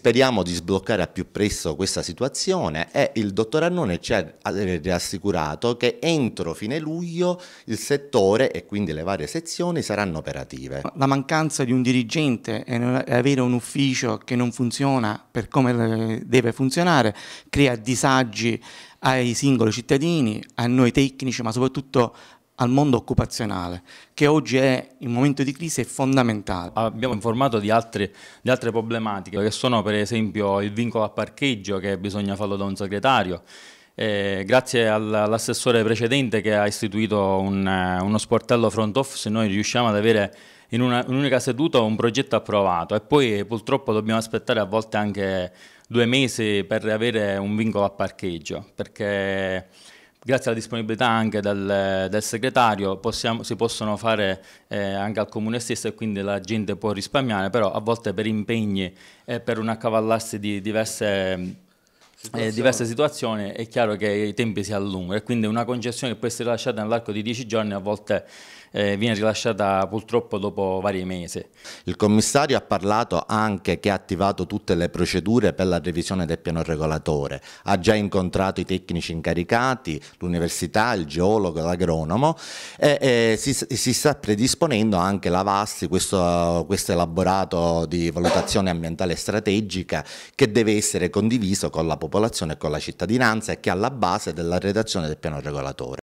Speriamo di sbloccare al più presto questa situazione e il dottor Annone ci ha rassicurato che entro fine luglio il settore e quindi le varie sezioni saranno operative. La mancanza di un dirigente e avere un ufficio che non funziona per come deve funzionare crea disagi ai singoli cittadini, a noi tecnici, ma soprattutto al mondo occupazionale, che oggi è in momento di crisi fondamentale. Abbiamo informato di altre, di altre problematiche, che sono per esempio il vincolo al parcheggio, che bisogna farlo da un segretario, eh, grazie all'assessore precedente che ha istituito un, eh, uno sportello front office, noi riusciamo ad avere in un'unica un seduta un progetto approvato e poi purtroppo dobbiamo aspettare a volte anche due mesi per avere un vincolo a parcheggio, perché grazie alla disponibilità anche del, del segretario possiamo, si possono fare eh, anche al comune stesso e quindi la gente può risparmiare, però a volte per impegni e per un accavallarsi di diverse eh, diverse situazioni è chiaro che i tempi si allungano e quindi una concessione che può essere rilasciata nell'arco di 10 giorni a volte eh, viene rilasciata purtroppo dopo vari mesi. Il commissario ha parlato anche che ha attivato tutte le procedure per la revisione del piano regolatore, ha già incontrato i tecnici incaricati, l'università, il geologo, l'agronomo e, e si, si, sta predisponendo anche la VASSI, questo, questo elaborato di valutazione ambientale strategica che deve essere condiviso con la popolazione popolazione e con la cittadinanza e che è alla base della redazione del piano regolatore.